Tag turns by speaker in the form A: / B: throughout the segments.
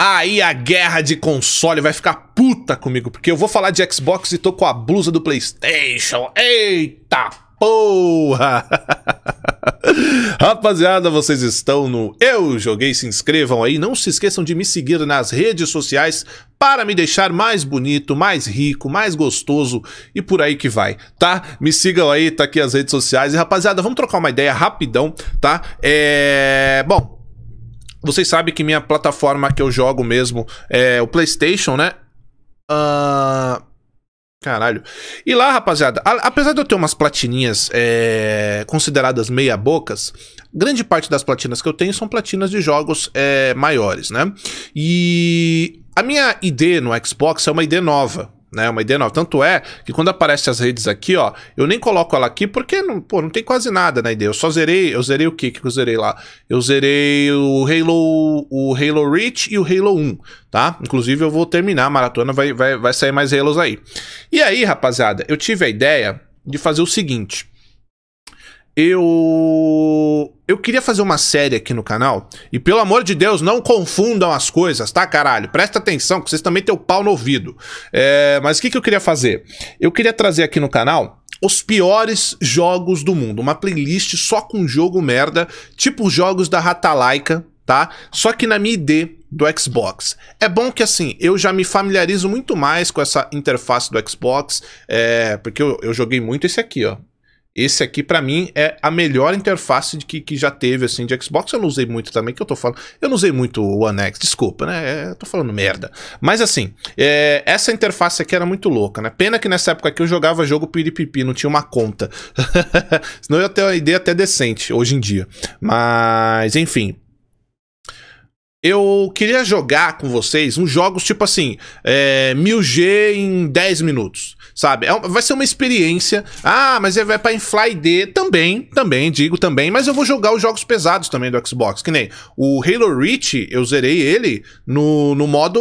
A: Aí a guerra de console vai ficar puta comigo, porque eu vou falar de Xbox e tô com a blusa do PlayStation. Eita porra! Rapaziada, vocês estão no Eu Joguei, se inscrevam aí. Não se esqueçam de me seguir nas redes sociais para me deixar mais bonito, mais rico, mais gostoso e por aí que vai, tá? Me sigam aí, tá aqui as redes sociais. E rapaziada, vamos trocar uma ideia rapidão, tá? É. Bom, vocês sabem que minha plataforma que eu jogo mesmo é o PlayStation, né? Uh... Caralho. E lá, rapaziada, a, apesar de eu ter umas platininhas é, consideradas meia-bocas, grande parte das platinas que eu tenho são platinas de jogos é, maiores, né? E a minha ID no Xbox é uma ID nova né? Uma ideia nova. Tanto é que quando aparece as redes aqui, ó, eu nem coloco ela aqui porque não, pô, não tem quase nada na ideia Eu só zerei, eu zerei o que que eu zerei lá? Eu zerei o Halo, o Halo Reach e o Halo 1, tá? Inclusive eu vou terminar a maratona, vai, vai, vai sair mais Halos aí. E aí, rapaziada, eu tive a ideia de fazer o seguinte. Eu. Eu queria fazer uma série aqui no canal. E pelo amor de Deus, não confundam as coisas, tá, caralho? Presta atenção, que vocês também têm o pau no ouvido. É, mas o que, que eu queria fazer? Eu queria trazer aqui no canal os piores jogos do mundo. Uma playlist só com jogo merda, tipo os jogos da Ratalaika, tá? Só que na minha ID do Xbox. É bom que assim, eu já me familiarizo muito mais com essa interface do Xbox, é, porque eu, eu joguei muito esse aqui, ó. Esse aqui, para mim, é a melhor interface de que, que já teve, assim, de Xbox. Eu não usei muito também, que eu tô falando. Eu não usei muito o One X, desculpa, né? É, eu tô falando merda. Mas assim, é, essa interface aqui era muito louca, né? Pena que nessa época aqui eu jogava jogo piripipi, não tinha uma conta. Senão eu ia ter uma ideia até decente hoje em dia. Mas, enfim, eu queria jogar com vocês uns jogos tipo assim, é, 1000G em 10 minutos, sabe? É, vai ser uma experiência. Ah, mas é, vai pra inflar também, também, digo também. Mas eu vou jogar os jogos pesados também do Xbox, que nem o Halo Reach, eu zerei ele no, no modo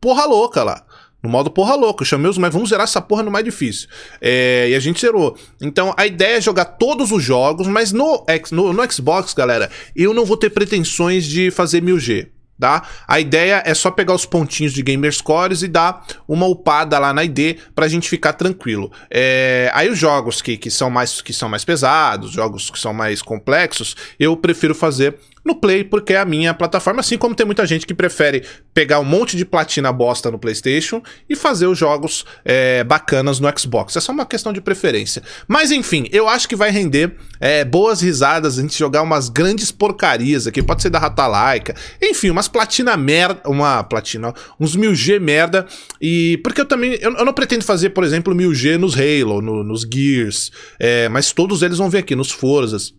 A: porra louca lá. No modo porra louca, eu chamei os, mas vamos zerar essa porra no mais difícil. É, e a gente zerou. Então a ideia é jogar todos os jogos, mas no, no, no Xbox, galera, eu não vou ter pretensões de fazer 1000G Tá? A ideia é só pegar os pontinhos de gamer scores e dar uma upada lá na ID pra gente ficar tranquilo. É... Aí os jogos que, que, são mais, que são mais pesados, jogos que são mais complexos, eu prefiro fazer no Play, porque é a minha plataforma, assim como tem muita gente que prefere pegar um monte de platina bosta no PlayStation e fazer os jogos é, bacanas no Xbox. É só uma questão de preferência. Mas enfim, eu acho que vai render é, boas risadas a gente jogar umas grandes porcarias aqui. Pode ser da Ratalaika, enfim, umas platina merda, uma platina, uns 1000G merda. E porque eu também, eu, eu não pretendo fazer, por exemplo, 1000G nos Halo, no, nos Gears, é, mas todos eles vão vir aqui nos Forzas.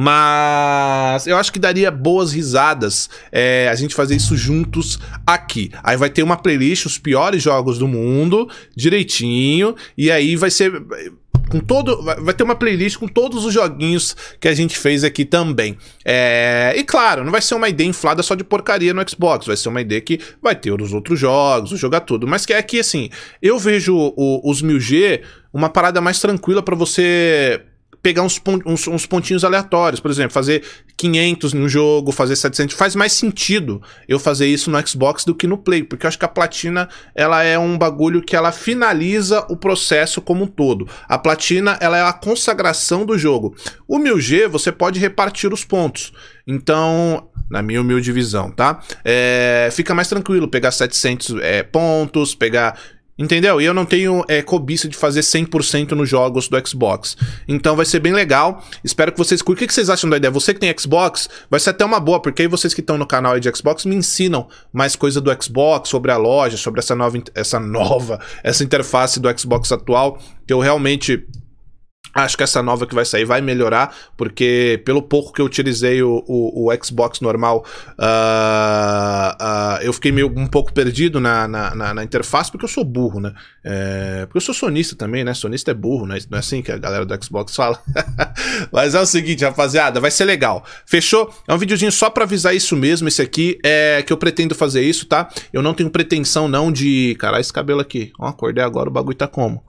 A: Mas eu acho que daria boas risadas é, a gente fazer isso juntos aqui. Aí vai ter uma playlist, os piores jogos do mundo, direitinho, e aí vai ser com todo vai ter uma playlist com todos os joguinhos que a gente fez aqui também é, e claro não vai ser uma ideia inflada só de porcaria no Xbox vai ser uma ideia que vai ter os outros jogos jogar é tudo mas que é que assim eu vejo o, os 1000G uma parada mais tranquila para você pegar uns, uns, uns, pontinhos aleatórios, por exemplo, fazer 500 no jogo, fazer 700, faz mais sentido eu fazer isso no Xbox do que no Play, porque eu acho que a platina, ela é um bagulho que ela finaliza o processo como um todo. A platina, ela é a consagração do jogo. O 1000G, você pode repartir os pontos. Então, na minha humilde visão, tá? É, fica mais tranquilo pegar 700 é, pontos, pegar Entendeu? E eu não tenho é, cobiça de fazer 100% nos jogos do Xbox. Então vai ser bem legal. Espero que vocês curtam. O que vocês acham da ideia? Você que tem Xbox, vai ser até uma boa, porque aí vocês que estão no canal de Xbox me ensinam mais coisa do Xbox, sobre a loja, sobre essa nova, essa nova, essa interface do Xbox atual, que eu realmente Acho que essa nova que vai sair vai melhorar, porque pelo pouco que eu utilizei o, o, o Xbox normal, uh, uh, eu fiquei meio um pouco perdido na, na, na, na interface, porque eu sou burro, né? É, porque eu sou sonista também, né? Sonista é burro, né? Não é assim que a galera do Xbox fala. Mas é o seguinte, rapaziada, vai ser legal. Fechou? É um videozinho só pra avisar isso mesmo, esse aqui, é que eu pretendo fazer isso, tá? Eu não tenho pretensão não de... Caralho, esse cabelo aqui. Ó, acordei agora, o bagulho tá como?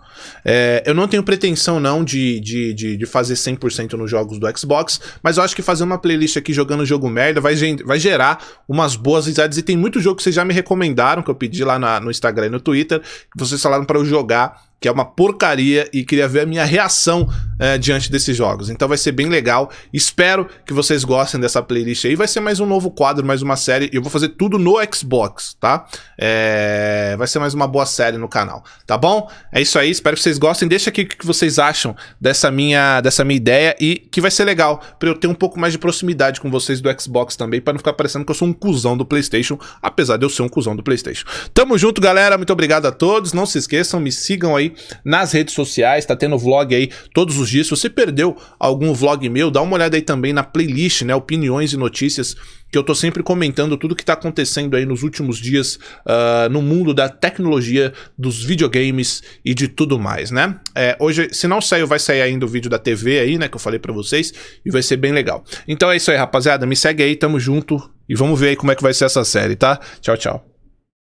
A: É, eu não tenho pretensão não de de, de, de, fazer 100% nos jogos do Xbox, mas eu acho que fazer uma playlist aqui jogando jogo merda vai, vai gerar umas boas risadas. E tem muito jogo que vocês já me recomendaram, que eu pedi lá na, no Instagram e no Twitter, que vocês falaram para eu jogar, que é uma porcaria, e queria ver a minha reação é, diante desses jogos. Então vai ser bem legal. Espero que vocês gostem dessa playlist aí. Vai ser mais um novo quadro, mais uma série. Eu vou fazer tudo no Xbox, tá? É... Vai ser mais uma boa série no canal, tá bom? É isso aí. Espero que vocês gostem. Deixa aqui o que vocês acham dessa minha, dessa minha ideia e que vai ser legal para eu ter um pouco mais de proximidade com vocês do Xbox também, para não ficar parecendo que eu sou um cuzão do PlayStation, apesar de eu ser um cuzão do PlayStation. Tamo junto, galera. Muito obrigado a todos. Não se esqueçam, me sigam aí nas redes sociais. Tá tendo vlog aí todos os dias. disso. Se você perdeu algum vlog meu, dá uma olhada aí também na playlist, né? Opiniões e notícias que eu tô sempre comentando tudo que tá acontecendo aí nos últimos dias uh, no mundo da tecnologia, dos videogames e de tudo mais, né? É, hoje, se não saiu, vai sair ainda o vídeo da TV aí, né? Que eu falei para vocês, e vai ser bem legal. Então é isso aí, rapaziada. Me segue aí, tamo junto e vamos ver aí como é que vai ser essa série, tá? Tchau, tchau.